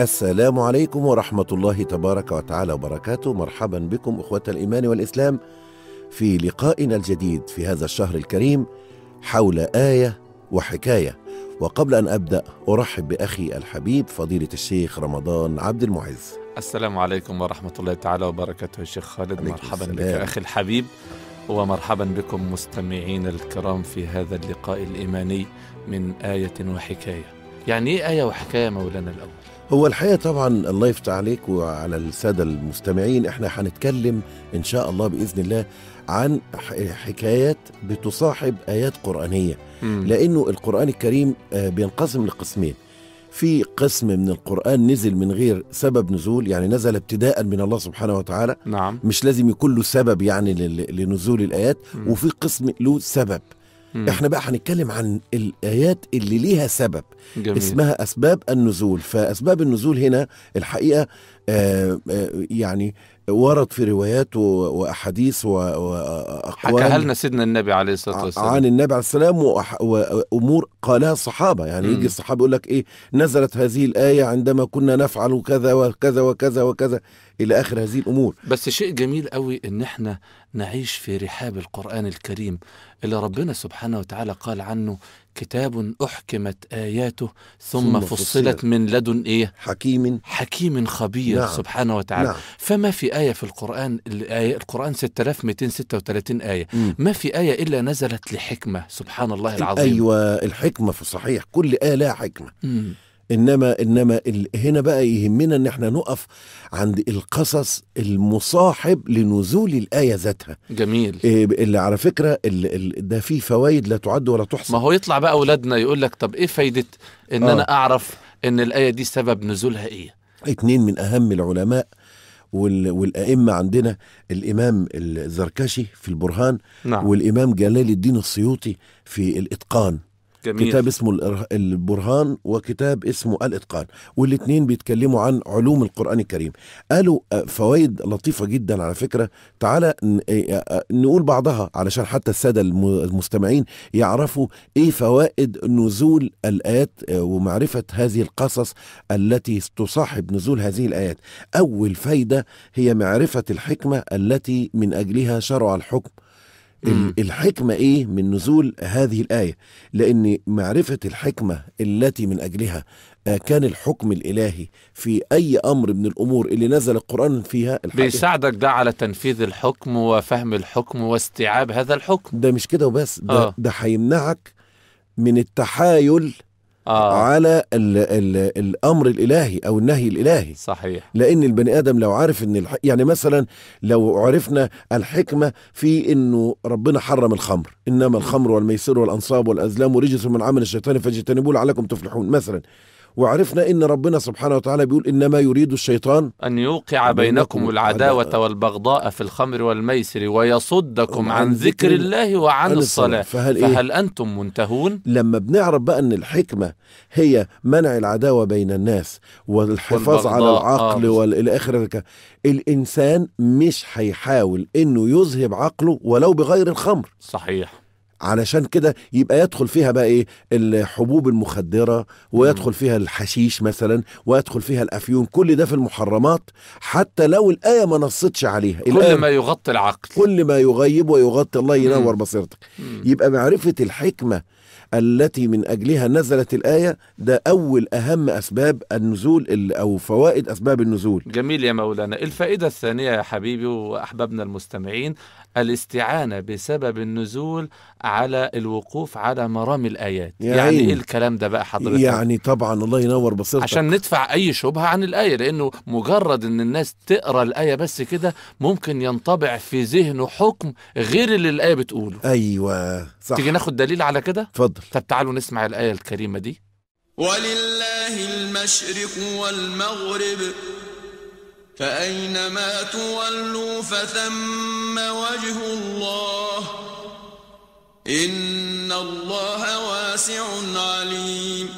السلام عليكم ورحمة الله تبارك وتعالى وبركاته، مرحبا بكم اخوة الإيمان والإسلام في لقائنا الجديد في هذا الشهر الكريم حول آية وحكاية، وقبل أن أبدأ أرحب بأخي الحبيب فضيلة الشيخ رمضان عبد المعز. السلام عليكم ورحمة الله تعالى وبركاته الشيخ خالد، مرحبا السلام. بك أخي الحبيب. ومرحبا بكم مستمعين الكرام في هذا اللقاء الإيماني من آية وحكاية يعني إيه آية وحكاية مولانا الأول هو الحقيقه طبعا الله يفتح عليك وعلى الساده المستمعين احنا هنتكلم ان شاء الله باذن الله عن حكايات بتصاحب ايات قرانيه مم. لانه القران الكريم آه، بينقسم لقسمين في قسم من القرآن نزل من غير سبب نزول يعني نزل ابتداء من الله سبحانه وتعالى نعم. مش لازم يكون له سبب يعني لنزول الآيات وفي قسم له سبب مم. احنا بقى هنتكلم عن الايات اللي ليها سبب جميل. اسمها اسباب النزول فاسباب النزول هنا الحقيقه آه، آه، يعني ورد في روايات واحاديث واقوال حكاها لنا سيدنا النبي عليه الصلاه والسلام عن النبي عليه السلام وامور قالها الصحابه يعني يجي الصحابه يقول لك ايه نزلت هذه الايه عندما كنا نفعل كذا وكذا وكذا وكذا الى اخر هذه الامور بس شيء جميل قوي ان احنا نعيش في رحاب القران الكريم اللي ربنا سبحانه وتعالى قال عنه كتاب أحكمت آياته ثم, ثم فصلت من لدن إيه؟ حكيم حكيم خبير نعم. سبحانه وتعالى نعم. فما في آية في القرآن الآية القرآن 6236 آية ما في آية إلا نزلت لحكمة سبحان الله العظيم أيوة الحكمة في صحيح كل آية لها حكمة انما انما هنا بقى يهمنا ان احنا نقف عند القصص المصاحب لنزول الايه ذاتها جميل آه، اللي على فكره ال... ده فيه فوائد لا تعد ولا تحصى ما هو يطلع بقى اولادنا يقول لك طب ايه فايده ان آه. انا اعرف ان الايه دي سبب نزولها ايه اتنين من اهم العلماء والأئمة عندنا الإمام الزركشي في البرهان نعم. والإمام جلال الدين السيوطي في الإتقان جميل. كتاب اسمه البرهان وكتاب اسمه الاتقان والاثنين بيتكلموا عن علوم القران الكريم قالوا آه، فوائد لطيفه جدا على فكره تعالى آه، آه، نقول بعضها علشان حتى الساده المستمعين يعرفوا ايه فوائد نزول الايات ومعرفه هذه القصص التي تصاحب نزول هذه الايات اول فايده هي معرفه الحكمه التي من اجلها شرع الحكم الحكمة إيه من نزول هذه الآية لأن معرفة الحكمة التي من أجلها آه، كان الحكم الإلهي في أي أمر من الأمور اللي نزل القرآن فيها بيساعدك ده على تنفيذ الحكم وفهم الحكم واستيعاب هذا الحكم ده مش كده وبس ده, آه. ده هيمنعك من التحايل آه. على الـ الـ الامر الالهي او النهي الالهي صحيح لان البني ادم لو عارف ان الح... يعني مثلا لو عرفنا الحكمه في انه ربنا حرم الخمر انما الخمر والميسر والانصاب والازلام ورجس من عمل الشيطان فاجتنبوه لعلكم تفلحون مثلا وعرفنا ان ربنا سبحانه وتعالى بيقول انما يريد الشيطان ان يوقع بينكم العداوه والبغضاء في الخمر والميسر ويصدكم عن ذكر الله وعن الصلاه فهل, إيه؟ فهل انتم منتهون لما بنعرف بقى ان الحكمه هي منع العداوه بين الناس والحفاظ على العقل آه. والى اخره الانسان مش هيحاول انه يذهب عقله ولو بغير الخمر صحيح علشان كده يبقى يدخل فيها بقى ايه الحبوب المخدره ويدخل فيها الحشيش مثلا ويدخل فيها الافيون كل ده في المحرمات حتى لو الايه ما نصتش عليها كل ما يغطي العقل كل ما يغيب ويغطي الله ينور بصيرتك يبقى معرفه الحكمه التي من اجلها نزلت الايه ده اول اهم اسباب النزول او فوائد اسباب النزول جميل يا مولانا الفائده الثانيه يا حبيبي واحبابنا المستمعين الاستعانة بسبب النزول على الوقوف على مرامي الآيات يعني يعني إيه الكلام ده بقى حضرتك يعني طبعا الله ينور بصيرتك عشان ندفع أي شبهة عن الآية لأنه مجرد أن الناس تقرأ الآية بس كده ممكن ينطبع في ذهنه حكم غير اللي الآية بتقوله أيوة صح تيجي ناخد دليل على كده اتفضل طب تعالوا نسمع الآية الكريمة دي ولله المشرق والمغرب فأينما تولوا فثم وجه الله إن الله واسع عليم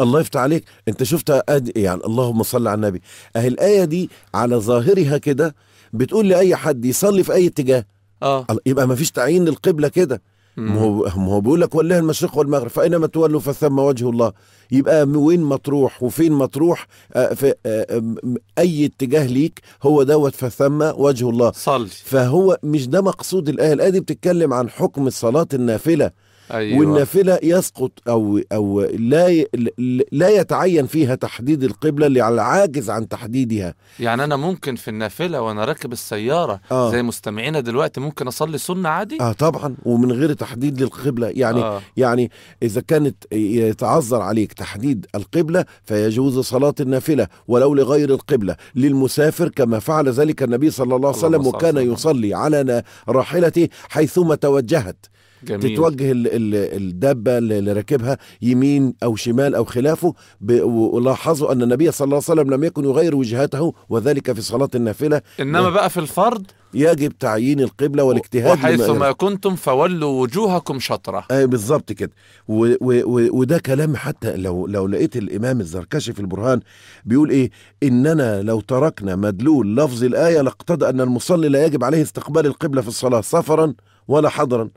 الله يفتح عليك انت شفت يعني اللهم صل على النبي اهي الايه دي على ظاهرها كده بتقول لاي حد يصلي في اي اتجاه اه يبقى ما فيش تعيين للقبله كده ما هو هو بيقول لك والله المشرق والمغرب فاينما تولوا فثم وجه الله يبقى وين مطروح وفين مطروح آه، في آه، اي اتجاه ليك هو دوت فثم وجه الله صلي فهو مش ده مقصود الايه الايه دي بتتكلم عن حكم صلاه النافله أيوة. والنافله يسقط او او لا لا يتعين فيها تحديد القبله للعاجز عن تحديدها يعني انا ممكن في النافله وانا راكب السياره آه. زي مستمعينا دلوقتي ممكن اصلي سنه عادي اه طبعا ومن غير تحديد للقبله يعني آه. يعني اذا كانت يتعذر عليك تحديد القبله فيجوز صلاه النافله ولو لغير القبله للمسافر كما فعل ذلك النبي صلى الله عليه وسلم وكان يصلي على راحلته حيثما توجهت جميل. تتوجه الدابه اللي راكبها يمين او شمال او خلافه ولاحظوا ان النبي صلى الله عليه وسلم لم يكن يغير وجهته وذلك في صلاه النافله انما بقى في الفرض يجب تعيين القبلة والاجتهاد وحيث ما كنتم فولوا وجوهكم شطرة آه بالظبط كده و و و وده كلام حتى لو لو لقيت الإمام الزركشي في البرهان بيقول إيه إننا لو تركنا مدلول لفظ الآية لاقتضى أن المصلي لا يجب عليه استقبال القبلة في الصلاة سفرا ولا حضرا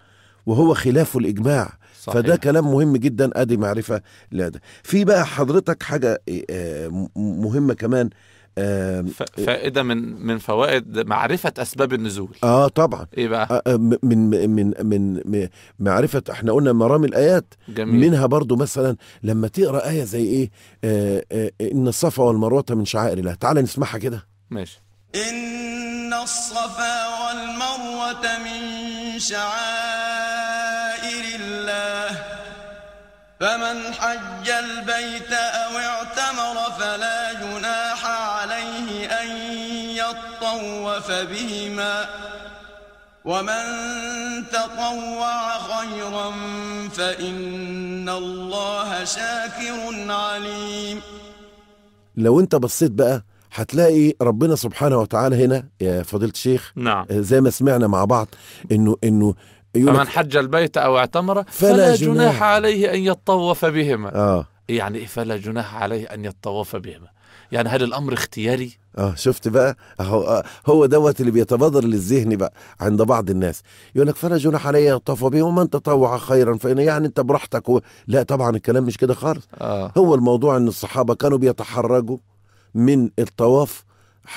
وهو خلاف الإجماع صحيح. فده كلام مهم جدا ادي معرفه ده في بقى حضرتك حاجه آه، مهمه كمان فائده من من فوائد معرفه اسباب النزول اه طبعا ايه بقى آه، آه، من من من معرفه احنا قلنا مرامي الايات جميل. منها برضو مثلا لما تقرا ايه زي ايه آه آه ان الصفا والمروه من شعائر الله تعال نسمعها كده ماشي إن الصفا والمروة من شعائر الله فمن حج البيت أو اعتمر فلا جناح عليه أن يطوف بهما ومن تطوع خيرا فإن الله شاكر عليم لو انت بصيت بقى هتلاقي ربنا سبحانه وتعالى هنا يا فضيله الشيخ نعم آه، زي ما سمعنا مع بعض انه انه فمن حج البيت او اعتمر فلا, فلا جناح, جناح عليه ان يتطوف بهما آه. يعني ايه فلا جناح عليه ان يتطوف بهما يعني هل الامر اختياري اه شفت بقى هو آه، هو دوت اللي بيتبادر للذهن بقى عند بعض الناس يقول لك فلا جناح عليه يطوف به ومن تطوع خيرا فإن يعني انت براحتك و... لا طبعا الكلام مش كده خالص آه. هو الموضوع ان الصحابه كانوا بيتحرجوا من الطواف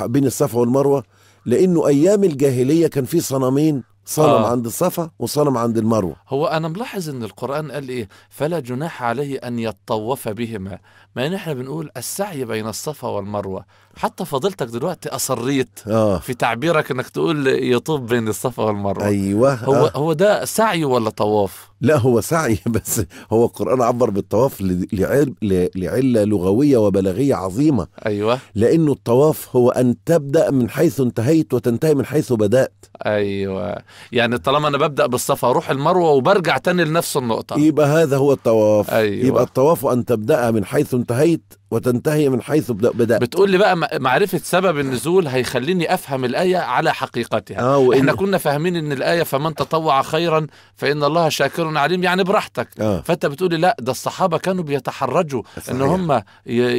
بين الصفا والمروه لانه ايام الجاهليه كان في صنمين صنم آه. عند الصفا وصنم عند المروه هو انا ملاحظ ان القران قال ايه فلا جناح عليه ان يتطوف بهما ما نحن يعني بنقول السعي بين الصفا والمروه حتى فضيلتك دلوقتي اصريت آه. في تعبيرك انك تقول يطوف بين الصفا والمروه ايوه هو آه. هو ده سعي ولا طواف لا هو سعي بس هو القرآن عبر بالطواف لعلة لغوية وبلاغية عظيمة أيوة لأنه الطواف هو أن تبدأ من حيث انتهيت وتنتهي من حيث بدأت أيوة يعني طالما أنا ببدأ بالصفا أروح المروة وبرجع تاني لنفس النقطة يبقى هذا هو الطواف أيوة. يبقى الطواف أن تبدأ من حيث انتهيت وتنتهي من حيث بدأت بتقول لي بقى معرفة سبب النزول هيخليني أفهم الآية على حقيقتها آه وإن... إحنا كنا فاهمين إن الآية فمن تطوع خيرا فإن الله شاكر عليم يعني براحتك آه. فأنت بتقولي لا ده الصحابة كانوا بيتحرجوا صحيح. إن هم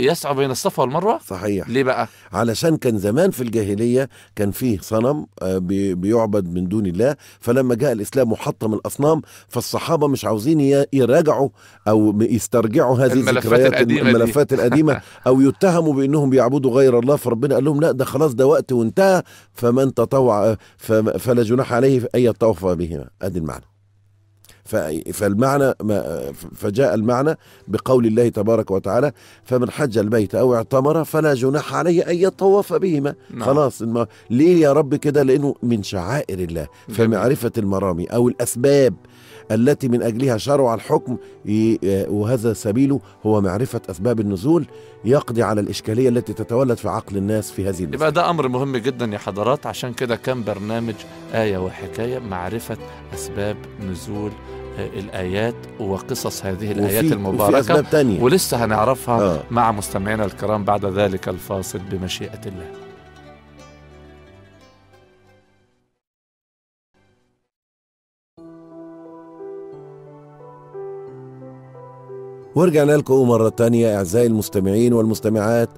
يسعوا بين الصفا والمروة صحيح ليه بقى؟ علشان كان زمان في الجاهلية كان فيه صنم آه، بيعبد من دون الله فلما جاء الإسلام وحطم الأصنام فالصحابة مش عاوزين يراجعوا أو يسترجعوا هذه الملفات القديمة الملفات القديمة ديما او يتهموا بانهم بيعبدوا غير الله فربنا قال لهم لا ده خلاص ده وقت وانتهى فمن تطوع فلا جناح عليه ان يتطوف بهما ادي المعنى فالمعنى فجاء المعنى بقول الله تبارك وتعالى فمن حج البيت او اعتمر فلا جناح عليه ان يطوف بهما نعم. خلاص ليه يا رب كده لانه من شعائر الله فمعرفه المرامي او الاسباب التي من اجلها شرع الحكم آه، وهذا سبيله هو معرفه اسباب النزول يقضي على الاشكاليه التي تتولد في عقل الناس في هذه المسألة. يبقى ده امر مهم جدا يا حضرات عشان كده كان برنامج ايه وحكايه معرفه اسباب نزول آه، الآيات وقصص هذه الآيات وفي المباركة وفي أسباب تانية. ولسه هنعرفها آه. مع مستمعينا الكرام بعد ذلك الفاصل بمشيئة الله ورجعنا لكم مرة تانية أعزائي المستمعين والمستمعات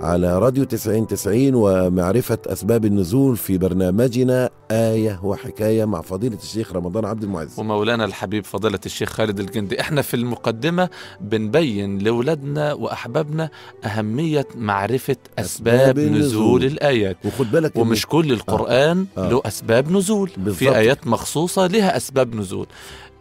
على راديو 90 90 ومعرفة أسباب النزول في برنامجنا آية وحكاية مع فضيلة الشيخ رمضان عبد المعز ومولانا الحبيب فضيلة الشيخ خالد الجندي احنا في المقدمة بنبين لأولادنا وأحبابنا أهمية معرفة أسباب, أسباب نزول, نزول الآيات وخد بالك ومش كل القرآن آه. آه. له أسباب نزول بالزبط. في آيات مخصوصة لها أسباب نزول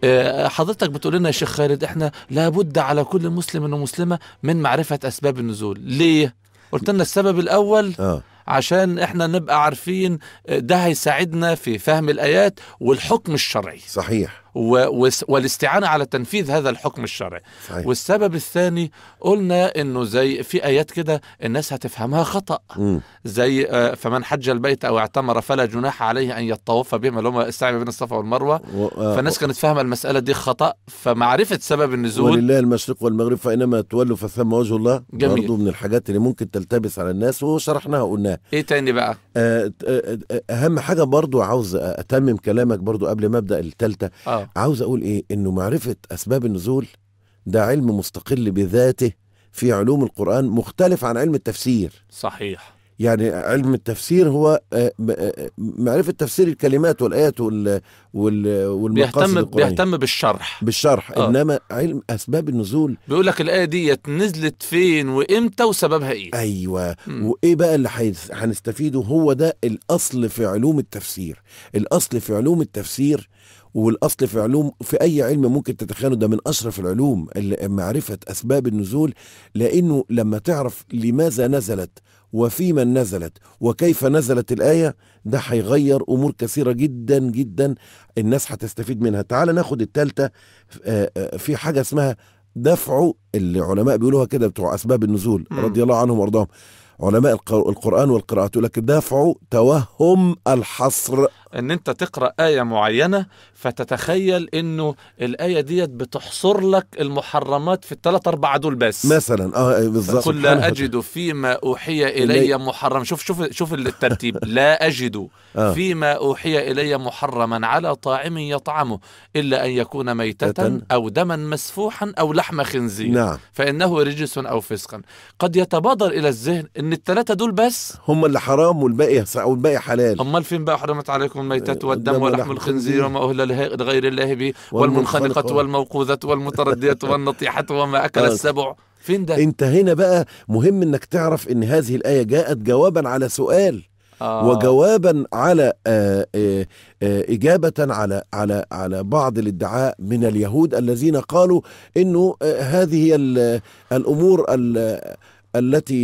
آه، حضرتك بتقول لنا يا شيخ خالد احنا لابد على كل مسلم ومسلمه من معرفه اسباب النزول ليه قلت لنا السبب الاول آه. عشان احنا نبقى عارفين آه، ده هيساعدنا في فهم الايات والحكم الشرعي صحيح والاستعانة على تنفيذ هذا الحكم الشرعي صحيح. والسبب الثاني قلنا انه زي في ايات كده الناس هتفهمها خطأ م. زي آه، فمن حج البيت او اعتمر فلا جناح عليه ان يتطوف بهما اللي هم السعي بين الصفا والمروة آه، و... فالناس كانت فاهمة المسألة دي خطأ فمعرفة سبب النزول ولله المشرق والمغرب فإنما تولوا فثم وجه الله جميل. برضو من الحاجات اللي ممكن تلتبس على الناس وشرحناها وقلناها ايه تاني بقى آه، أهم حاجة برضو عاوز أتمم كلامك برضو قبل ما أبدأ الثالثه آه. عاوز اقول ايه انه معرفه اسباب النزول ده علم مستقل بذاته في علوم القران مختلف عن علم التفسير صحيح يعني علم التفسير هو آه، آه، آه، معرفه تفسير الكلمات والايات والمقاصد بيهتم القرآنية. بيهتم بالشرح بالشرح آه. انما علم اسباب النزول بيقول لك الايه ديت نزلت فين وامتى وسببها ايه ايوه م. وايه بقى اللي هنستفيده هو ده الاصل في علوم التفسير الاصل في علوم التفسير والاصل في علوم في اي علم ممكن تتخيله ده من اشرف العلوم معرفه اسباب النزول لانه لما تعرف لماذا نزلت وفي من نزلت وكيف نزلت الآية ده هيغير أمور كثيرة جدا جدا الناس هتستفيد منها تعال ناخد التالتة آه، آه، في حاجة اسمها دفع العلماء بيقولوها كده بتوع أسباب النزول رضي الله عنهم وارضاهم علماء القرآن والقراءات يقول لك دفع توهم الحصر ان انت تقرا ايه معينه فتتخيل انه الايه ديت بتحصر لك المحرمات في الثلاث اربعه دول بس مثلا اه, آه، بالظبط قل لا اجد فيما اوحي الي محرم شوف شوف شوف الترتيب لا اجد آه. فيما اوحي الي محرما على طاعم يطعمه الا ان يكون ميته او دما مسفوحا او لحم خنزير نعم. فانه رجس او فسقا قد يتبادر الى الذهن ان الثلاثه دول بس هم اللي حرام والباقي والباقي حلال امال فين بقى حرمت عليكم أنفسكم الميتة آه، والدم ولحم الخنزير وما أهل لغير الله به والمنخنقة والموقوذة والمتردية والنطيحة وما أكل آه. السبع فين ده؟ أنت هنا بقى مهم أنك تعرف أن هذه الآية جاءت جوابا على سؤال آه. وجوابا على آآ آه، آآ إجابة على على على بعض الادعاء من اليهود الذين قالوا إنه هذه الأمور التي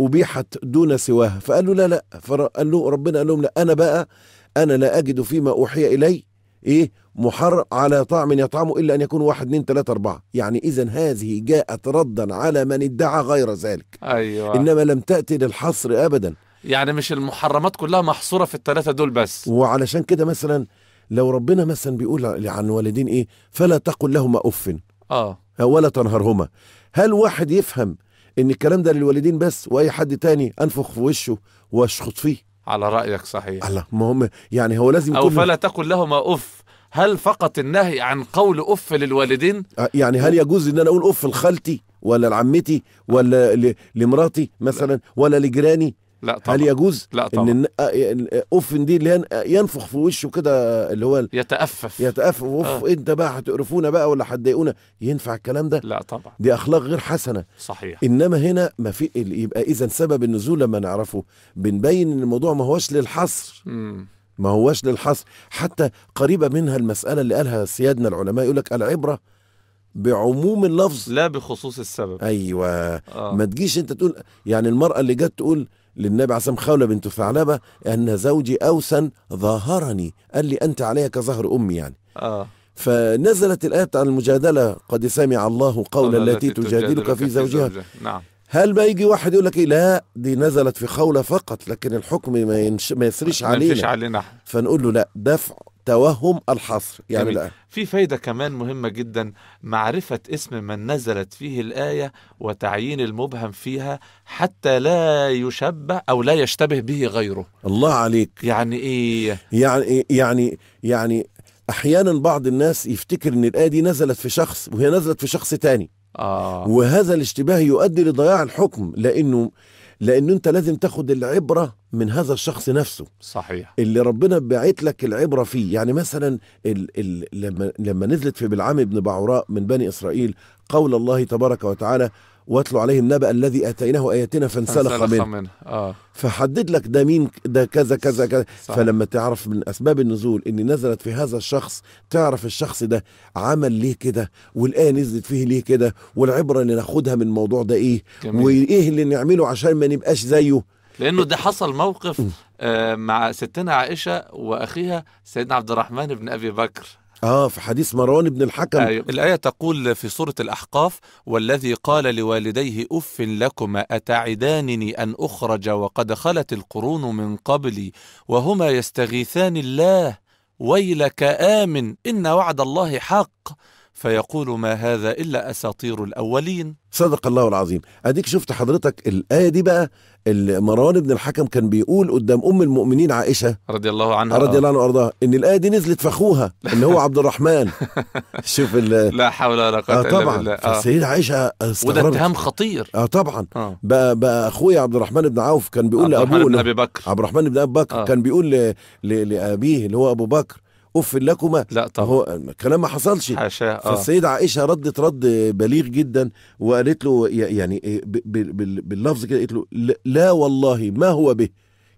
أبيحت دون سواها فقال له لا لا فقال له ربنا قال لهم لا أنا بقى أنا لا أجد فيما أوحي إلي إيه محر على طعم يطعمه إلا أن يكون واحد اثنين ثلاثه أربعة يعني إذا هذه جاءت ردا على من ادعى غير ذلك أيوة. إنما لم تأتي للحصر أبدا يعني مش المحرمات كلها محصورة في الثلاثه دول بس وعلشان كده مثلا لو ربنا مثلا بيقول عن والدين إيه فلا تقل لهما أف آه ولا تنهرهما هل واحد يفهم ان الكلام ده للوالدين بس واي حد تاني انفخ في وشه واشخط فيه على رأيك صحيح الله مهم يعني هو لازم أو فلا تقل لهما أف هل فقط النهي عن قول أف للوالدين؟ يعني هل يجوز إن أنا أقول أف لخالتي ولا لعمتي ولا لمراتي مثلا ولا لجيراني لا طبعا هل يجوز لا طبعا ان اوفن دي اللي ينفخ في وشه كده اللي هو يتأفف يتأفف اوف آه. انت بقى هتقرفونا بقى ولا هتضايقونا ينفع الكلام ده لا طبعا دي اخلاق غير حسنه صحيح انما هنا ما في يبقى اذا سبب النزول لما نعرفه بنبين ان الموضوع ما هوش للحصر امم ما هوش للحصر حتى قريبه منها المساله اللي قالها سيادنا العلماء يقول لك العبره بعموم اللفظ لا بخصوص السبب ايوه آه. ما تجيش انت تقول يعني المراه اللي جت تقول للنبي عليه خولة بنت ثعلبة أن زوجي أوسا ظاهرني قال لي أنت عليها كظهر أمي يعني آه. فنزلت الآية بتاع المجادلة قد سمع الله قول التي تجادلك في زوجها نعم هل ما يجي واحد يقول لك إيه؟ لا دي نزلت في خولة فقط لكن الحكم ما, ينش... ما يسريش علينا علينا فنقول له لا دفع توهم الحصر يعني الآية في فايدة كمان مهمة جدا معرفة اسم من نزلت فيه الآية وتعيين المبهم فيها حتى لا يشبه أو لا يشتبه به غيره الله عليك يعني إيه يعني إيه؟ يعني يعني أحيانا بعض الناس يفتكر إن الآية دي نزلت في شخص وهي نزلت في شخص تاني آه. وهذا الاشتباه يؤدي لضياع الحكم لأنه لانه انت لازم تاخد العبره من هذا الشخص نفسه صحيح اللي ربنا بعت لك العبره فيه يعني مثلا ال ال لما لما نزلت في بلعام بن بعوراء من بني اسرائيل قول الله تبارك وتعالى واتل عليهم نبأ الذي اتيناه اياتنا فانسلخ منه, من. آه. فحدد لك ده مين ده كذا كذا كذا صح. فلما تعرف من اسباب النزول ان نزلت في هذا الشخص تعرف الشخص ده عمل ليه كده والايه نزلت فيه ليه كده والعبره اللي ناخدها من الموضوع ده ايه جميل. وايه اللي نعمله عشان ما نبقاش زيه لانه ده حصل موقف آه، مع ستنا عائشه واخيها سيدنا عبد الرحمن بن ابي بكر اه في حديث مروان بن الحكم أيوة. الآية تقول في سورة الأحقاف والذي قال لوالديه أف لكما أتعدانني أن أخرج وقد خلت القرون من قبلي وهما يستغيثان الله ويلك آمن إن وعد الله حق فيقول ما هذا إلا أساطير الأولين صدق الله العظيم أديك شفت حضرتك الآية دي بقى مروان بن الحكم كان بيقول قدام ام المؤمنين عائشه رضي الله عنها رضي الله عنها وارضاها ان الايه دي نزلت في اخوها اللي هو عبد الرحمن شوف لا حول ولا قوه آه، الا بالله طبعا آه. عائشه وده اتهام خطير اه طبعا آه. بقى, بقى اخويا عبد الرحمن بن عوف كان بيقول لابوه عبد الرحمن بن ابي بكر عبد الرحمن بن ابي بكر كان بيقول لابيه اللي هو ابو بكر اف لكما لا طبعا هو الكلام ما حصلش حاشا آه. فالسيدة عائشة ردت رد بليغ جدا وقالت له يعني إيه، باللفظ كده قالت له لا والله ما هو به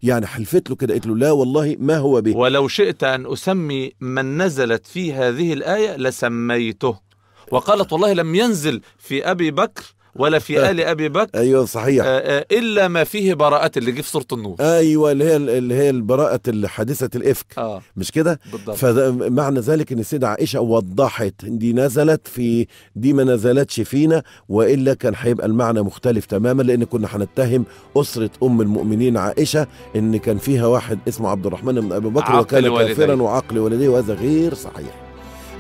يعني حلفت له كده قالت له لا والله ما هو به ولو شئت أن أسمي من نزلت في هذه الآية لسميته وقالت والله لم ينزل في أبي بكر ولا في آه. ال ابي بكر ايوه صحيح آه، آه، الا ما فيه براءه اللي جه في سوره النور ايوه اللي هي اللي هي البراءه حادثه الافك آه. مش كده فمعنى ذلك ان السيده عائشه وضحت دي نزلت في دي ما نزلتش فينا والا كان هيبقى المعنى مختلف تماما لان كنا هنتهم اسره ام المؤمنين عائشه ان كان فيها واحد اسمه عبد الرحمن بن ابي بكر وكان كافرا وعقل ولديه وهذا غير صحيح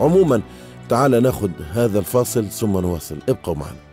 عموما تعال ناخد هذا الفاصل ثم نواصل ابقوا معنا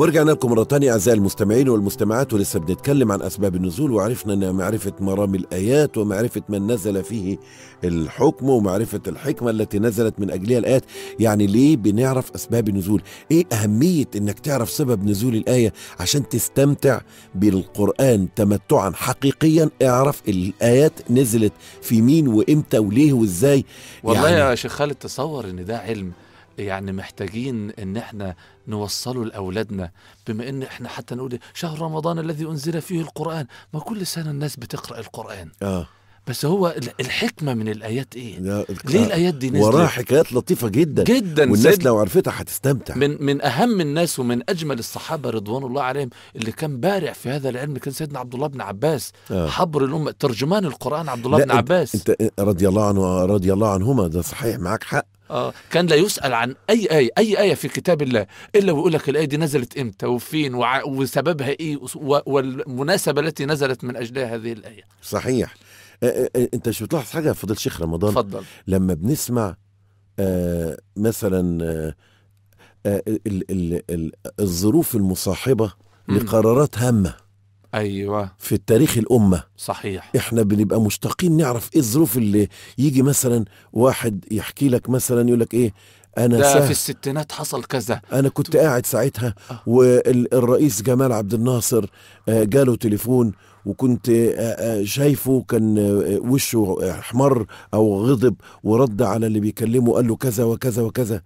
ورجعنا لكم مره ثانيه اعزائي المستمعين والمستمعات ولسه بنتكلم عن اسباب النزول وعرفنا ان معرفه مرام الايات ومعرفه من نزل فيه الحكم ومعرفه الحكمه التي نزلت من اجلها الايات يعني ليه بنعرف اسباب النزول ايه اهميه انك تعرف سبب نزول الايه عشان تستمتع بالقران تمتعا حقيقيا اعرف الايات نزلت في مين وامتى وليه وازاي والله يعني يا شيخ خالد تصور ان ده علم يعني محتاجين ان احنا نوصله لاولادنا بما ان احنا حتى نقول شهر رمضان الذي انزل فيه القران ما كل سنه الناس بتقرا القران اه بس هو الحكمة من الآيات إيه؟ ليه الآيات دي نزلت؟ وراها حكايات لطيفة جدا جدا والناس لو عرفتها هتستمتع من من أهم الناس ومن أجمل الصحابة رضوان الله عليهم اللي كان بارع في هذا العلم كان سيدنا عبد الله بن عباس آه. حبر الأمة ترجمان القرآن عبد الله بن عباس أنت رضي الله عنه رضي الله عنهما ده صحيح معاك حق آه كان لا يسأل عن أي آية أي آية في كتاب الله إلا ويقول لك الآية دي نزلت إمتى وفين وع... وسببها إيه والمناسبة التي نزلت من أجلها هذه الآية صحيح أنت شو تلاحظ حاجة فضل شيخ رمضان فضل. لما بنسمع آه، مثلا آه، آه، الظروف المصاحبة لقرارات هامة ايوه في تاريخ الامه صحيح احنا بنبقى مشتاقين نعرف ايه الظروف اللي يجي مثلا واحد يحكي لك مثلا يقول لك ايه انا ده في الستينات حصل كذا انا كنت قاعد ساعتها آه. والرئيس جمال عبد الناصر آه، جاله تليفون وكنت آه، شايفه كان وشه احمر او غضب ورد على اللي بيكلمه قال له كذا وكذا وكذا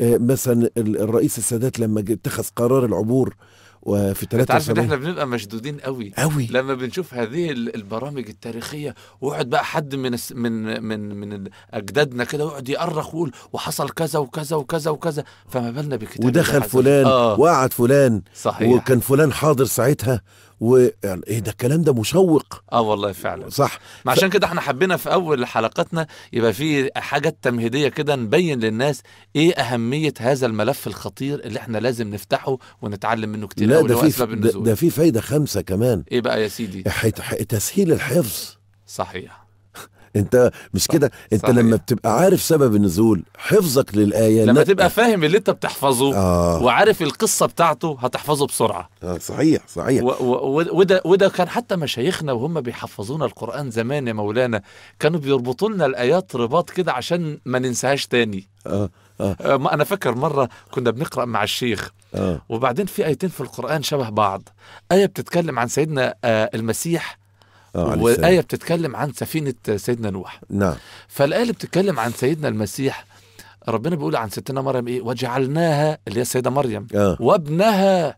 مثلا الرئيس السادات لما اتخذ قرار العبور وفي 73 انت عارف ان احنا بنبقى مشدودين قوي قوي لما بنشوف هذه البرامج التاريخيه ويقعد بقى حد من من من من اجدادنا كده يقعد يأرخ ويقول وحصل كذا وكذا وكذا وكذا فما بالنا بكتاب ودخل فلان آه. وقعد فلان صحيح وكان فلان حاضر ساعتها و يعني ايه ده الكلام ده مشوق اه والله فعلا صح ما عشان ف... كده احنا حبينا في اول حلقاتنا يبقى في حاجات تمهيديه كده نبين للناس ايه اهميه هذا الملف الخطير اللي احنا لازم نفتحه ونتعلم منه كتير لا ده في ده, ده في فايده خمسه كمان ايه بقى يا سيدي تسهيل الحفظ صحيح انت مش كده انت صحيح. لما بتبقى عارف سبب النزول حفظك للايه لما تبقى فاهم اللي انت بتحفظه آه. وعارف القصه بتاعته هتحفظه بسرعه آه صحيح صحيح وده وده كان حتى مشايخنا وهم بيحفظونا القران زمان يا مولانا كانوا بيربطوا لنا الايات رباط كده عشان ما ننساهاش تاني آه. آه. آه. انا فاكر مره كنا بنقرا مع الشيخ آه. وبعدين في ايتين في القران شبه بعض ايه بتتكلم عن سيدنا آه المسيح آه، والآية بتتكلم عن سفينة سيدنا نوح نعم فالآية بتتكلم عن سيدنا المسيح ربنا بيقول عن ستنا مريم إيه وجعلناها اللي هي السيدة مريم آه. وابنها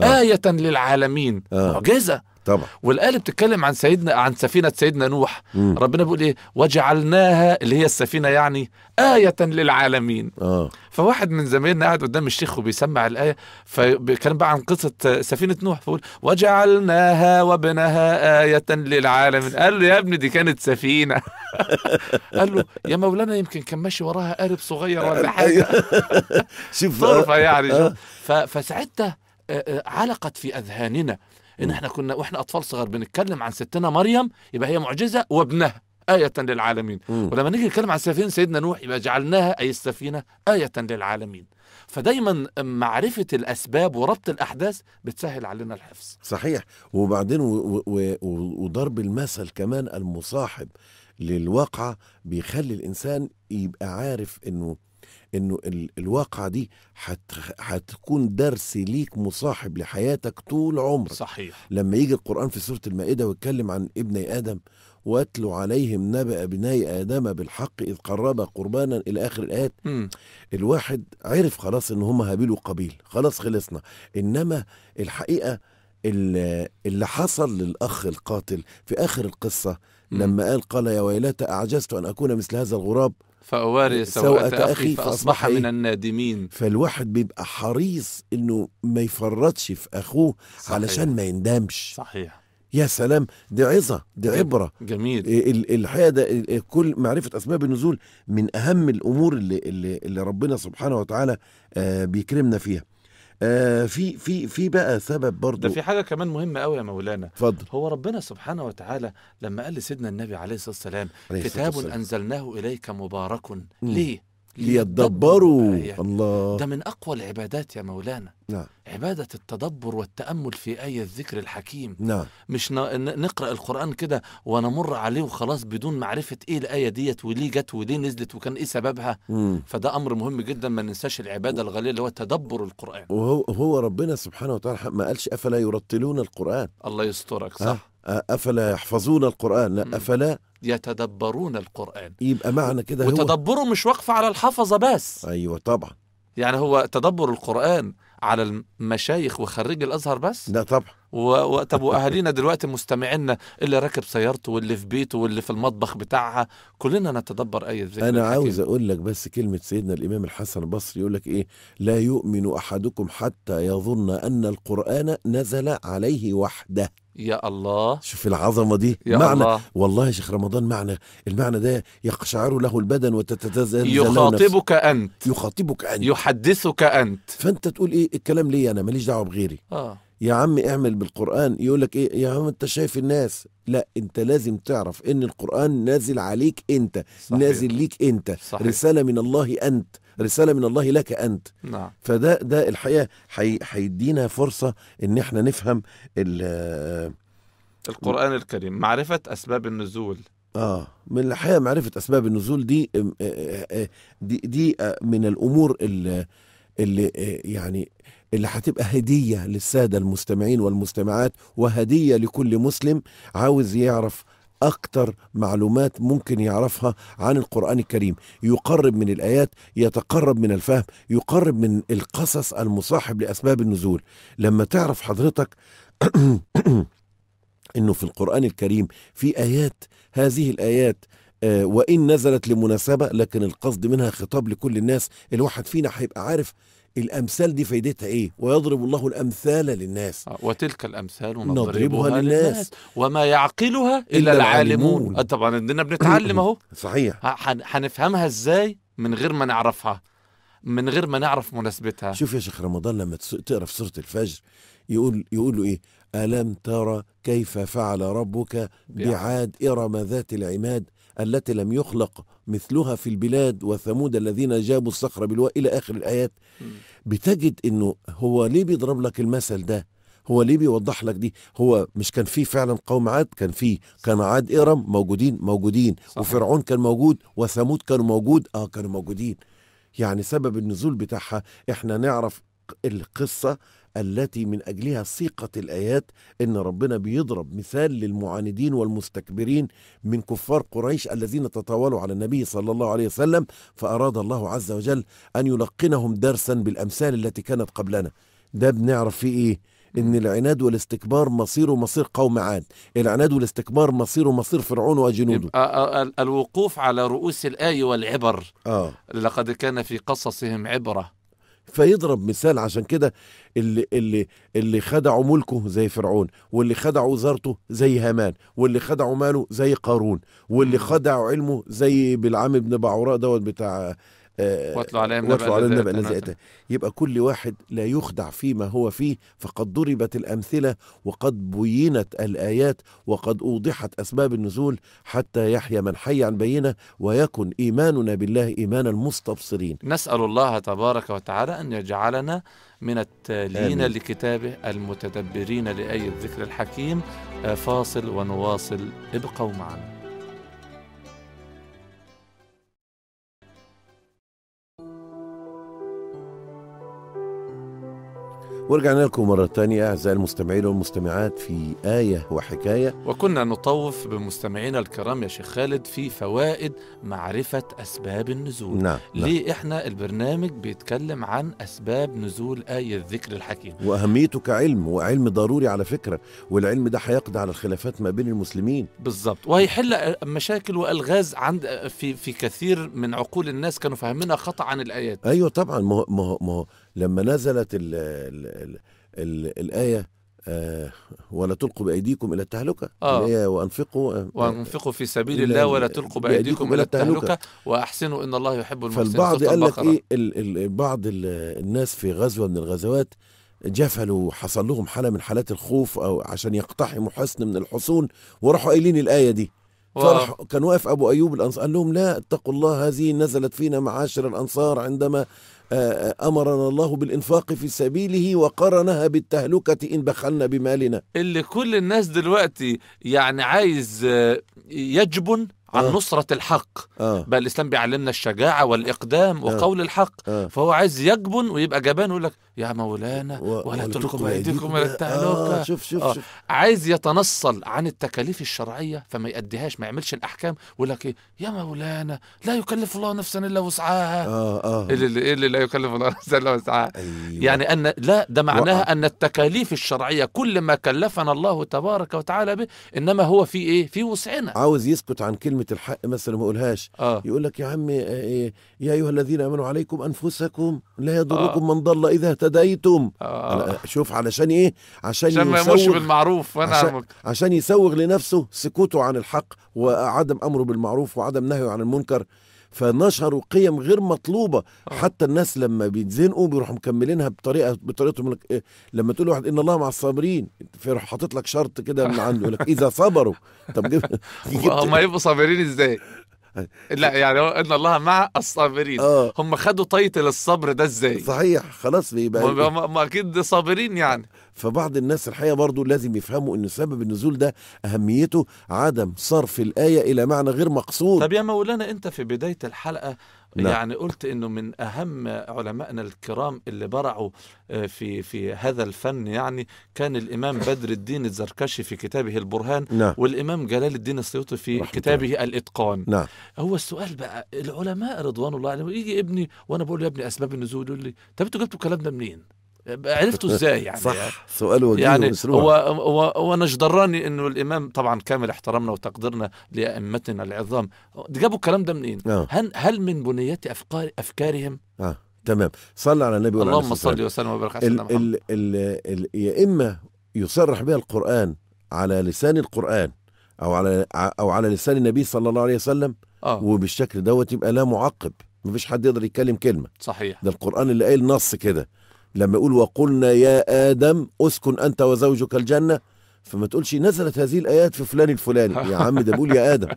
آه. آية للعالمين آه. معجزة طبعا والايه بتتكلم عن سيدنا عن سفينه سيدنا نوح مم. ربنا بيقول ايه وجعلناها اللي هي السفينه يعني ايه للعالمين آه. فواحد من زمايلنا قاعد قدام الشيخ وبيسمع الايه فبيتكلم بقى عن قصه سفينه نوح فقول وجعلناها وابنها ايه للعالمين قال له يا ابني دي كانت سفينه قال له يا مولانا يمكن كان ماشي وراها قارب صغير ولا أيوه. حاجه شوف ظرفه آه. يعني آه. فساعتها آه، علقت في اذهاننا ان احنا كنا واحنا اطفال صغار بنتكلم عن ستنا مريم يبقى هي معجزه وابنها آية للعالمين مم. ولما نيجي نتكلم عن سفينة سيدنا نوح يبقى جعلناها أي السفينة آية للعالمين فدايما معرفة الأسباب وربط الأحداث بتسهل علينا الحفظ صحيح وبعدين وضرب المثل كمان المصاحب للواقعة بيخلي الإنسان يبقى عارف أنه انه ال... الواقعه دي حت هتكون درس ليك مصاحب لحياتك طول عمرك صحيح لما يجي القران في سوره المائده ويتكلم عن ابني ادم واتلو عليهم نبأ ابني آدم بالحق إذ قربا قربانا إلى آخر الآيات م. الواحد عرف خلاص إن هم هابيل وقابيل خلاص خلصنا إنما الحقيقة اللي حصل للأخ القاتل في آخر القصة لما قال قال يا ويلتى أعجزت أن أكون مثل هذا الغراب فأواري سوءة أخي, أخي فأصبح من النادمين فالواحد بيبقى حريص إنه ما يفرطش في أخوه صحيح. علشان ما يندمش صحيح يا سلام دي عظة دي عبرة جميل الحقيقة ده كل معرفة أسباب النزول من أهم الأمور اللي, اللي, اللي ربنا سبحانه وتعالى آه، بيكرمنا فيها آه في في في بقى سبب برضه ده في حاجه كمان مهمه قوي يا مولانا فضل. هو ربنا سبحانه وتعالى لما قال لسيدنا النبي عليه الصلاه والسلام كتاب انزلناه اليك مبارك ليه ليتدبروا يعني الله ده من أقوى العبادات يا مولانا نعم. عبادة التدبر والتأمل في اي الذكر الحكيم نعم. مش نقرأ القرآن كده ونمر عليه وخلاص بدون معرفة إيه الآية ديت وليه جت وليه نزلت وكان إيه سببها مم. فده أمر مهم جدا ما ننساش العبادة الغالية اللي هو تدبر القرآن وهو هو ربنا سبحانه وتعالى ما قالش أفلا يرتلون القرآن الله يسترك صح افلا يحفظون القران لا افلا يتدبرون القران يبقى معنى كده هو وتدبره مش واقف على الحفظه بس ايوه طبعا يعني هو تدبر القران على المشايخ وخريج الازهر بس لا طبعا و... طب واهالينا دلوقتي مستمعينا اللي راكب سيارته واللي في بيته واللي في المطبخ بتاعها كلنا نتدبر اي ذكر انا عاوز اقول لك بس كلمه سيدنا الامام الحسن البصري يقول لك ايه لا يؤمن احدكم حتى يظن ان القران نزل عليه وحده يا الله شوف العظمة دي يا معنى الله. والله يا شيخ رمضان معنى المعنى ده يقشعر له البدن وتتزلزل يخاطبك أنت يخاطبك أنت يحدثك أنت فأنت تقول إيه الكلام ليه أنا ماليش دعوة بغيري آه. يا عم اعمل بالقرآن يقول لك ايه يا عم انت شايف الناس لا انت لازم تعرف ان القرآن نازل عليك انت صحيح. نازل ليك انت صحيح. رسالة من الله انت رسالة من الله لك انت نعم. فده ده الحقيقة هيدينا فرصة ان احنا نفهم القرآن الكريم معرفة اسباب النزول اه من الحقيقة معرفة اسباب النزول دي آه، آه، آه، دي, دي من الامور اللي, اللي يعني اللي هتبقى هدية للسادة المستمعين والمستمعات وهدية لكل مسلم عاوز يعرف أكتر معلومات ممكن يعرفها عن القرآن الكريم يقرب من الآيات يتقرب من الفهم يقرب من القصص المصاحب لأسباب النزول لما تعرف حضرتك أنه في القرآن الكريم في آيات هذه الآيات آه، وإن نزلت لمناسبة لكن القصد منها خطاب لكل الناس الواحد فينا هيبقى عارف الامثال دي فايدتها ايه ويضرب الله الامثال للناس آه، وتلك الامثال نضربها, نضربها للناس. للناس وما يعقلها الا, إلا العالمون آه، طبعا اننا بنتعلم اهو صحيح هنفهمها ازاي من غير ما نعرفها من غير ما نعرف مناسبتها شوف يا شيخ رمضان لما تقرا في سوره الفجر يقول يقول له ايه الم ترى كيف فعل ربك بعاد ارم ذات العماد التي لم يخلق مثلها في البلاد وثمود الذين جابوا الصخر بالواء إلى آخر الآيات بتجد أنه هو ليه بيضرب لك المثل ده هو ليه بيوضح لك دي هو مش كان في فعلا قوم عاد كان في كان عاد إرم موجودين موجودين صح. وفرعون كان موجود وثمود كانوا موجود آه كانوا موجودين يعني سبب النزول بتاعها احنا نعرف القصة التي من أجلها سيقة الآيات إن ربنا بيضرب مثال للمعاندين والمستكبرين من كفار قريش الذين تطاولوا على النبي صلى الله عليه وسلم فأراد الله عز وجل أن يلقنهم درسا بالأمثال التي كانت قبلنا ده بنعرف فيه إيه؟ ان العناد والاستكبار مصيره مصير قوم عاد العناد والاستكبار مصيره مصير فرعون وجنوده آه، آه، الوقوف على رؤوس الآية والعبر آه. لقد كان في قصصهم عبرة فيضرب مثال عشان كده اللي اللي اللي خدعوا ملكه زي فرعون واللي خدعوا وزارته زي هامان واللي خدعوا ماله زي قارون واللي خدعوا علمه زي بالعام ابن بعوراء دوت بتاع آه، واتلو عليهم واتلو عليهم نبأ الذي يبقى كل واحد لا يخدع فيما هو فيه فقد ضربت الأمثلة وقد بينت الآيات وقد أوضحت أسباب النزول حتى يحيى من حي عن بينة ويكن إيماننا بالله إيمان المستبصرين نسأل الله تبارك وتعالى أن يجعلنا من التالين آمين. لكتابه المتدبرين لأي الذكر الحكيم آه، فاصل ونواصل ابقوا معنا ورجعنا لكم مرة تانية أعزائي المستمعين والمستمعات في آية وحكاية وكنا نطوف بمستمعينا الكرام يا شيخ خالد في فوائد معرفة أسباب النزول نعم, نعم. ليه نعم. إحنا البرنامج بيتكلم عن أسباب نزول آية الذكر الحكيم وأهميته كعلم وعلم ضروري على فكرة والعلم ده هيقضي على الخلافات ما بين المسلمين بالظبط وهيحل مشاكل وألغاز عند في في كثير من عقول الناس كانوا فاهمينها خطأ عن الآيات أيوة طبعا ما هو ما هو لما نزلت الـ الـ الـ الآية آه ولا تلقوا بأيديكم إلى التهلكة آه. هي وأنفقوا آه وأنفقوا في سبيل الله ولا تلقوا بأيديكم إلى التهلكة وأحسنوا إن الله يحب المحسنين فالبعض قال لك إيه ال بعض الناس في غزوة من الغزوات جفلوا حصل لهم حالة من حالات الخوف أو عشان يقتحموا حصن من الحصون وراحوا قايلين الآية دي فرح كان واقف ابو ايوب الانصار قال لهم لا اتقوا الله هذه نزلت فينا معاشر الانصار عندما آه، أمرنا الله بالإنفاق في سبيله وقرنها بالتهلكة إن بخلنا بمالنا اللي كل الناس دلوقتي يعني عايز آه، يجبن عن آه. نصرة الحق آه. بقى الإسلام بيعلمنا الشجاعة والإقدام آه. وقول الحق آه. فهو عايز يجبن ويبقى جبان ويقول لك يا مولانا و... ولا تلقوا بأيديكم إلى التهلكة آه. شوف شوف آه. شوف عايز يتنصل عن التكاليف الشرعية فما يأديهاش ما يعملش الأحكام ويقول لك إيه يا مولانا لا يكلف الله نفسا إلا وسعها آه. آه. إيه اللي, إيه اللي لا يكلف الله نفسا إلا وسعها أيوة. يعني أن لا ده معناها أن التكاليف الشرعية كل ما كلفنا الله تبارك وتعالى به إنما هو في إيه في وسعنا عاوز يسكت عن كلمة كلمه الحق مثلا ما يقولهاش آه. يقول لك يا عم آه، آه، يا ايها الذين امنوا عليكم انفسكم لا يضركم آه. من ضل اذا اهتديتم آه. شوف علشان ايه عشان, عشان ما يمشي بالمعروف وانا عشان, عشان يسوغ لنفسه سكوته عن الحق وعدم امره بالمعروف وعدم نهيه عن المنكر فنشروا قيم غير مطلوبه آه. حتى الناس لما بيتزنقوا بيروحوا مكملينها بطريقه بطريقتهم إيه، لما تقول واحد ان الله مع الصابرين فيروح حاطط لك شرط كده من عنده يقول لك اذا صبروا طب هم هيبقوا صابرين ازاي؟ لا يعني ان الله مع الصابرين آه. هم خدوا تايتل الصبر ده ازاي صحيح خلاص بيبقى هم اكيد صابرين يعني فبعض الناس الحقيقه برضو لازم يفهموا ان سبب النزول ده اهميته عدم صرف الايه الى معنى غير مقصود طب يا مولانا انت في بدايه الحلقه نعم. يعني قلت انه من اهم علمائنا الكرام اللي برعوا آه، في في هذا الفن يعني كان الامام بدر الدين الزركشي في كتابه البرهان نعم. والامام جلال الدين السيوطي في كتابه الاتقان نعم. هو السؤال بقى العلماء رضوان الله عليهم يجي ابني وانا بقول له يا ابني اسباب النزول يقول لي طب انتوا جبتوا الكلام ده منين؟ عرفته ازاي يعني صح سؤال وجيه يعني هو هو وانا جدراني انه الامام طبعا كامل احترامنا وتقديرنا لائمتنا العظام جابوا الكلام ده منين؟ آه. هل هل من بنيات افكار افكارهم؟ اه تمام صلى على النبي اللهم صل وسلم وبارك على سيدنا محمد يا اما يصرح بها القران على لسان القران او على او على لسان النبي صلى الله عليه وسلم آه. وبالشكل دوت يبقى لا معقب مفيش حد يقدر يتكلم كلمه صحيح ده القران اللي قايل نص كده لما يقول وقلنا يا آدم أسكن أنت وزوجك الجنة فما تقولش نزلت هذه الآيات في فلان الفلاني يا عم ده بقول يا آدم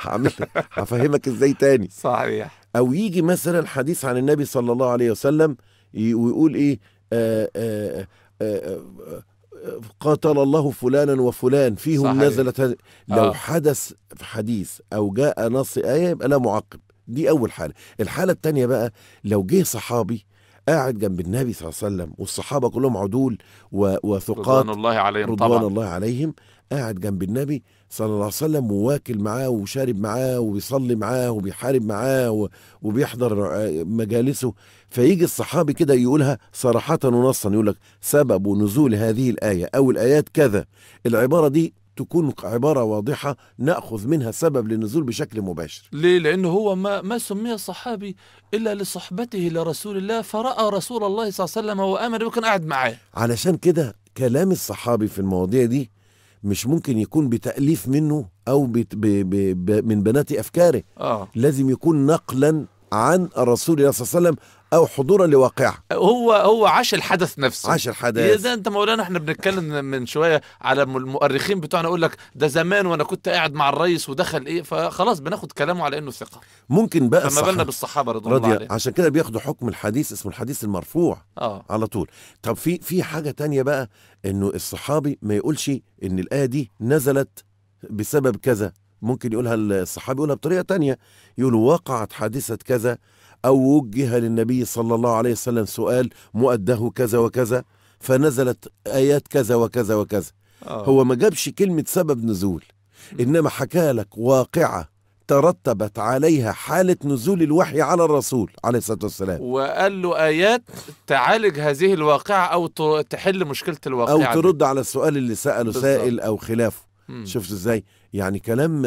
هعمل هفهمك ازاي تاني صحيح او يجي مثلا حديث عن النبي صلى الله عليه وسلم ويقول ايه آآ آه، آآ آه، آآ آه، قاتل الله فلانا وفلان فيهم صحيح. نزلت هذ... لو آه. حدث حديث او جاء نص ايه يبقى لا معقب دي اول حاله الحاله الثانيه بقى لو جه صحابي قاعد جنب النبي صلى الله عليه وسلم والصحابه كلهم عدول وثقات رضوان الله عليهم رضوان طبعا. الله عليهم قاعد جنب النبي صلى الله عليه وسلم وواكل معاه وشارب معاه وبيصلي معاه وبيحارب معاه وبيحضر آه، مجالسه فيجي الصحابي كده يقولها صراحة ونصا يقول لك سبب نزول هذه الآية أو الآيات كذا العبارة دي تكون عبارة واضحة نأخذ منها سبب للنزول بشكل مباشر ليه؟ لأنه هو ما, ما سمي صحابي إلا لصحبته لرسول الله فرأى رسول الله صلى الله عليه وسلم وآمن وكان قاعد معاه علشان كده كلام الصحابي في المواضيع دي مش ممكن يكون بتأليف منه أو بت ب ب من بنات أفكاره آه. لازم يكون نقلا عن الرسول صلى الله عليه وسلم او حضورا لواقع هو هو عاش الحدث نفسه عاش الحدث ده انت مولانا احنا بنتكلم من شويه على المؤرخين بتوعنا يقول لك ده زمان وانا كنت قاعد مع الرئيس ودخل ايه فخلاص بناخد كلامه على انه ثقه ممكن بقى فما بالنا بالصحابه رضوان الله عليه. عشان كده بياخدوا حكم الحديث اسمه الحديث المرفوع اه على طول طب في في حاجه تانية بقى انه الصحابي ما يقولش ان الايه دي نزلت بسبب كذا ممكن يقولها الصحابي يقولها بطريقه تانية يقول وقعت حادثه كذا أو وجه للنبي صلى الله عليه وسلم سؤال مؤده كذا وكذا فنزلت آيات كذا وكذا وكذا أوه. هو ما جابش كلمة سبب نزول إنما حكى لك واقعة ترتبت عليها حالة نزول الوحي على الرسول عليه الصلاة والسلام وقال له آيات تعالج هذه الواقعة أو تحل مشكلة الواقعة أو ترد دي. على السؤال اللي سأله بالزبط. سائل أو خلافه مم. شفت إزاي يعني كلام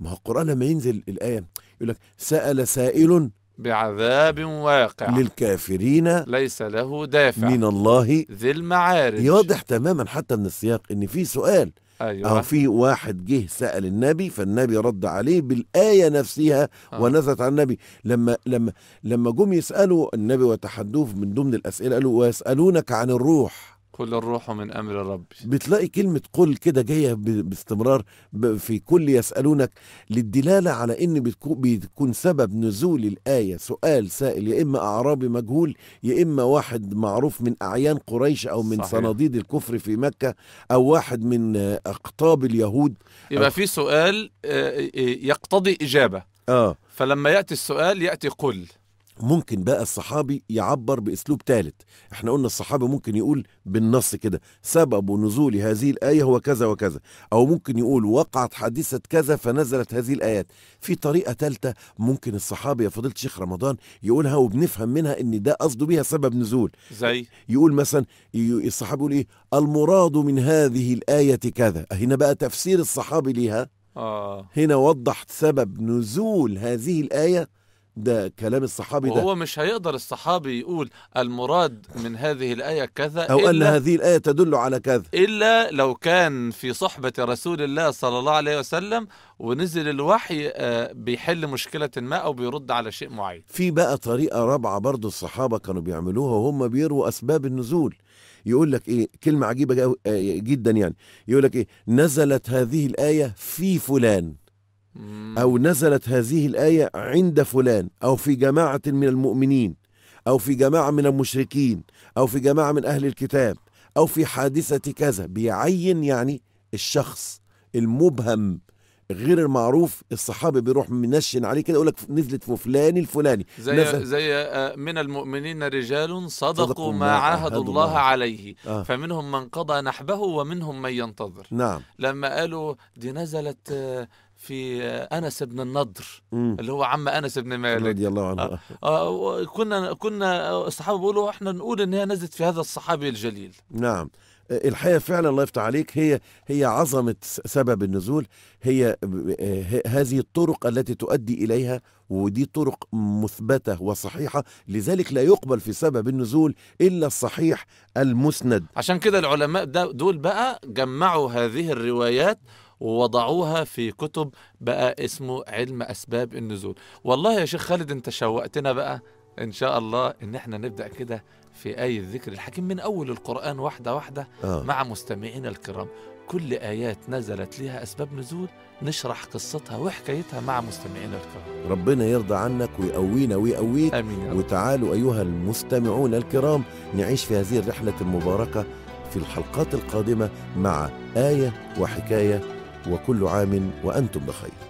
ما هو القرآن لما ينزل الآية يقول لك سأل سائل بعذاب واقع للكافرين ليس له دافع من الله ذي المعارج يوضح تماما حتى من السياق ان في سؤال أيوة. أو في واحد جه سأل النبي فالنبي رد عليه بالآية نفسها آه. ونزلت على النبي لما لما لما جم يسألوا النبي وتحدوه من ضمن الأسئلة قالوا ويسألونك عن الروح كل الروح من امر الرب بتلاقي كلمه قل كده جايه باستمرار في كل يسالونك للدلاله على ان بيكون سبب نزول الايه سؤال سائل يا اما اعرابي مجهول يا اما واحد معروف من اعيان قريش او من صحيح. صناديد الكفر في مكه او واحد من اقطاب اليهود يبقى في سؤال آه، آه، يقتضي اجابه اه فلما ياتي السؤال ياتي قل ممكن بقى الصحابي يعبر باسلوب ثالث احنا قلنا الصحابي ممكن يقول بالنص كده سبب نزول هذه الايه هو كذا وكذا او ممكن يقول وقعت حادثه كذا فنزلت هذه الايات في طريقه ثالثه ممكن الصحابي يا فضيله شيخ رمضان يقولها وبنفهم منها ان ده قصده بيها سبب نزول زي يقول مثلا الصحابي يقول ايه المراد من هذه الايه كذا هنا بقى تفسير الصحابي ليها آه. هنا وضح سبب نزول هذه الآية ده كلام الصحابي ده هو مش هيقدر الصحابي يقول المراد من هذه الآية كذا أو إلا أن هذه الآية تدل على كذا إلا لو كان في صحبة رسول الله صلى الله عليه وسلم ونزل الوحي آه، بيحل مشكلة ما أو بيرد على شيء معين في بقى طريقة رابعة برضو الصحابة كانوا بيعملوها وهم بيروا أسباب النزول يقول لك ايه كلمه عجيبه آه، جدا يعني يقول لك ايه نزلت هذه الايه في فلان أو نزلت هذه الآية عند فلان أو في جماعة من المؤمنين أو في جماعة من المشركين أو في جماعة من أهل الكتاب أو في حادثة كذا بيعين يعني الشخص المبهم غير المعروف الصحابي بيروح منشن عليه كده يقول لك نزلت في فلان الفلاني زي نزل. زي آه، من المؤمنين رجال صدقوا, صدقوا ما عاهدوا الله, الله عليه آه. فمنهم من قضى نحبه ومنهم من ينتظر نعم لما قالوا دي نزلت آه في انس بن النضر مم. اللي هو عم انس بن مالك رضي الله عنه آه. آه، كنا كنا الصحابه بيقولوا احنا نقول ان هي نزلت في هذا الصحابي الجليل نعم الحقيقه فعلا الله يفتح عليك هي هي عظمه سبب النزول هي هذه الطرق التي تؤدي اليها ودي طرق مثبته وصحيحه لذلك لا يقبل في سبب النزول الا الصحيح المسند عشان كده العلماء دول بقى جمعوا هذه الروايات ووضعوها في كتب بقى اسمه علم أسباب النزول والله يا شيخ خالد أنت شوقتنا بقى إن شاء الله إن احنا نبدأ كده في آية الذكر الحكيم من أول القرآن واحدة واحدة آه. مع مستمعينا الكرام كل آيات نزلت لها أسباب نزول نشرح قصتها وحكايتها مع مستمعينا الكرام ربنا يرضى عنك ويقوينا ويقويك أمين وتعالوا أيها المستمعون الكرام نعيش في هذه الرحلة المباركة في الحلقات القادمة مع آية وحكاية وكل عام وانتم بخير